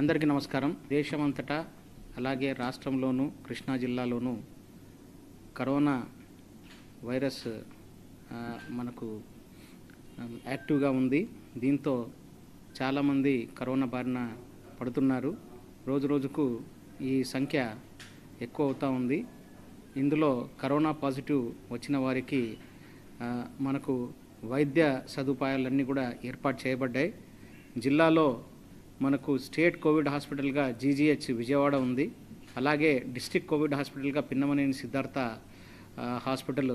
అందరికీ నమస్కారం దేశమంతటా అలాగే రాష్ట్రంలోనూ కృష్ణా జిల్లాలోనూ కరోనా వైరస్ మనకు యాక్టివ్గా ఉంది దీంతో చాలామంది కరోనా బారిన పడుతున్నారు రోజు రోజుకు ఈ సంఖ్య ఎక్కువ అవుతూ ఉంది ఇందులో కరోనా పాజిటివ్ వచ్చిన వారికి మనకు వైద్య సదుపాయాలన్నీ కూడా ఏర్పాటు చేయబడ్డాయి జిల్లాలో మనకు స్టేట్ కోవిడ్ హాస్పిటల్గా జీజీహెచ్ విజయవాడ ఉంది అలాగే డిస్టిక్ కోవిడ్ హాస్పిటల్గా Pinnamaneni Siddhartha hospital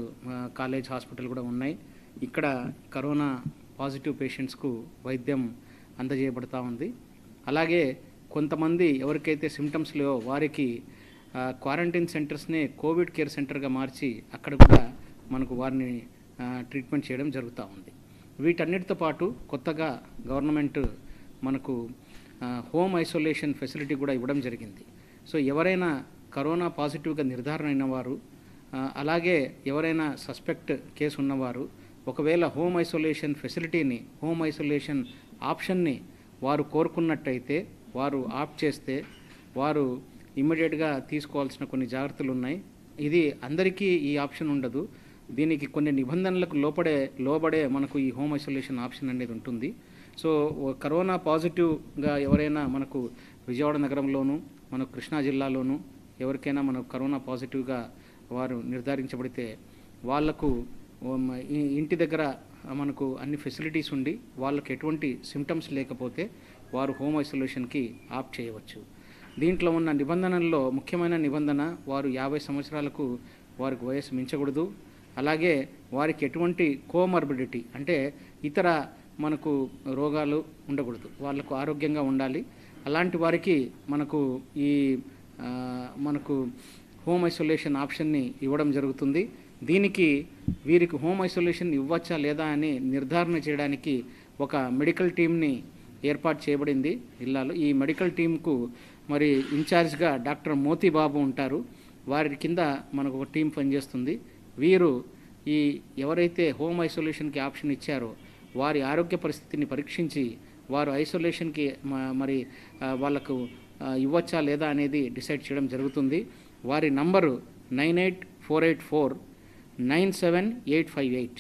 college hospital కూడా ఉన్నాయి ఇక్కడ కరోనా పాజిటివ్ పేషెంట్స్కు వైద్యం అందజేయబడతా ఉంది అలాగే కొంతమంది ఎవరికైతే సిమ్టమ్స్ లేవో వారికి క్వారంటైన్ సెంటర్స్నే కోవిడ్ కేర్ సెంటర్గా మార్చి అక్కడ కూడా మనకు వారిని ట్రీట్మెంట్ చేయడం జరుగుతూ ఉంది వీటన్నిటితో పాటు కొత్తగా గవర్నమెంట్ మనకు హోమ్ ఐసోలేషన్ ఫెసిలిటీ కూడా ఇవ్వడం జరిగింది సో ఎవరైనా కరోనా పాజిటివ్గా నిర్ధారణ అయిన వారు అలాగే ఎవరైనా సస్పెక్ట్ కేసు ఉన్నవారు ఒకవేళ హోమ్ ఐసోలేషన్ ఫెసిలిటీని హోమ్ ఐసోలేషన్ ఆప్షన్ని వారు కోరుకున్నట్టయితే వారు ఆప్ చేస్తే వారు ఇమ్మీడియట్గా తీసుకోవాల్సిన కొన్ని జాగ్రత్తలు ఉన్నాయి ఇది అందరికీ ఈ ఆప్షన్ ఉండదు దీనికి కొన్ని నిబంధనలకు లోపడే లోబడే మనకు ఈ హోమ్ ఐసోలేషన్ ఆప్షన్ అనేది ఉంటుంది సో కరోనా పాజిటివ్గా ఎవరైనా మనకు విజయవాడ నగరంలోను మన కృష్ణా జిల్లాలోను ఎవరికైనా మనకు కరోనా పాజిటివ్గా వారు నిర్ధారించబడితే వాళ్లకు ఇంటి దగ్గర మనకు అన్ని ఫెసిలిటీస్ ఉండి వాళ్ళకి ఎటువంటి సిమ్టమ్స్ లేకపోతే వారు హోమ్ ఐసోలేషన్కి ఆప్ చేయవచ్చు దీంట్లో ఉన్న నిబంధనల్లో ముఖ్యమైన నిబంధన వారు యాభై సంవత్సరాలకు వారికి వయస్సు మించకూడదు అలాగే వారికి ఎటువంటి కోమర్బిడిటీ అంటే ఇతర మనకు రోగాలు ఉండకూడదు వాళ్ళకు ఆరోగ్యంగా ఉండాలి అలాంటి వారికి మనకు ఈ మనకు హోమ్ ఐసోలేషన్ ఆప్షన్ని ఇవ్వడం జరుగుతుంది దీనికి వీరికి హోమ్ ఐసోలేషన్ ఇవ్వచ్చా లేదా అని నిర్ధారణ చేయడానికి ఒక మెడికల్ టీంని ఏర్పాటు చేయబడింది జిల్లాలో ఈ మెడికల్ టీంకు మరి ఇన్ఛార్జ్గా డాక్టర్ మోతీబాబు ఉంటారు వారి కింద మనకు ఒక టీం పనిచేస్తుంది వీరు ఈ ఎవరైతే హోమ్ ఐసోలేషన్కి ఆప్షన్ ఇచ్చారో వారి ఆరోగ్య పరిస్థితిని పరీక్షించి వారు ఐసోలేషన్కి మరి వాళ్ళకు ఇవ్వచ్చా లేదా అనేది డిసైడ్ చేయడం జరుగుతుంది వారి number nine eight four eight four nine seven eight five eight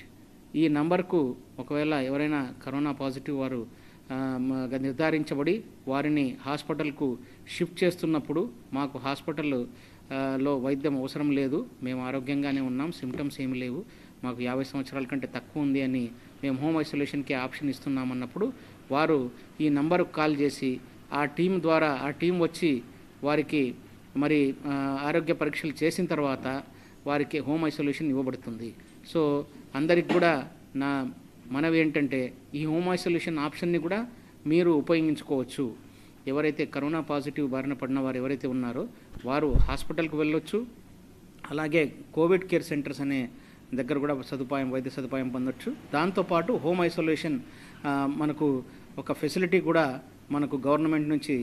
ఈ నంబర్కు ఒకవేళ ఎవరైనా కరోనా పాజిటివ్ వారు నిర్ధారించబడి వారిని హాస్పిటల్కు షిఫ్ట్ చేస్తున్నప్పుడు మాకు హాస్పిటల్ లో వైద్యం అవసరం లేదు మేము ఆరోగ్యంగానే ఉన్నాం సిమ్టమ్స్ ఏమి లేవు మాకు యాభై సంవత్సరాల కంటే తక్కువ ఉంది అని మేము హోమ్ ఐసోలేషన్కి ఆప్షన్ ఇస్తున్నామన్నప్పుడు వారు ఈ నంబర్కు కాల్ చేసి ఆ టీం ద్వారా ఆ టీం వచ్చి వారికి మరి ఆరోగ్య పరీక్షలు చేసిన తర్వాత వారికి హోమ్ ఐసోలేషన్ ఇవ్వబడుతుంది సో అందరికి కూడా నా మనవి ఏంటంటే ఈ హోమ్ ఐసోలేషన్ ఆప్షన్ని కూడా మీరు ఉపయోగించుకోవచ్చు ఎవరైతే కరోనా పాజిటివ్ బారిన పడిన వారు ఎవరైతే ఉన్నారో వారు హాస్పిటల్కి వెళ్ళొచ్చు అలాగే కోవిడ్ కేర్ సెంటర్స్ అనే దగ్గర కూడా సదుపాయం వైద్య సదుపాయం పొందొచ్చు దాంతోపాటు హోమ్ ఐసోలేషన్ మనకు ఒక ఫెసిలిటీ కూడా మనకు గవర్నమెంట్ నుంచి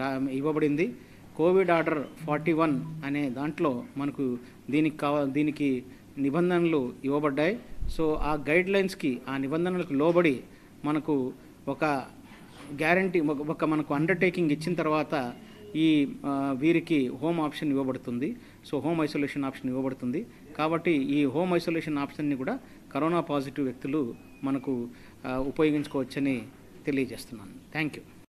రా ఇవ్వబడింది కోవిడ్ ఆర్డర్ ఫార్టీ వన్ అనే దాంట్లో మనకు దీనికి కావా దీనికి నిబంధనలు ఇవ్వబడ్డాయి సో ఆ గైడ్ లైన్స్కి ఆ నిబంధనలకు లోబడి మనకు ఒక గ్యారంటీ ఒక మనకు అండర్టేకింగ్ ఇచ్చిన తర్వాత ఈ వీరికి హోమ్ ఆప్షన్ ఇవ్వబడుతుంది సో హోమ్ ఐసోలేషన్ ఆప్షన్ ఇవ్వబడుతుంది కాబట్టి ఈ హోమ్ ఐసోలేషన్ ఆప్షన్ని కూడా కరోనా పాజిటివ్ వ్యక్తులు మనకు ఉపయోగించుకోవచ్చని తెలియజేస్తున్నాను థ్యాంక్ యూ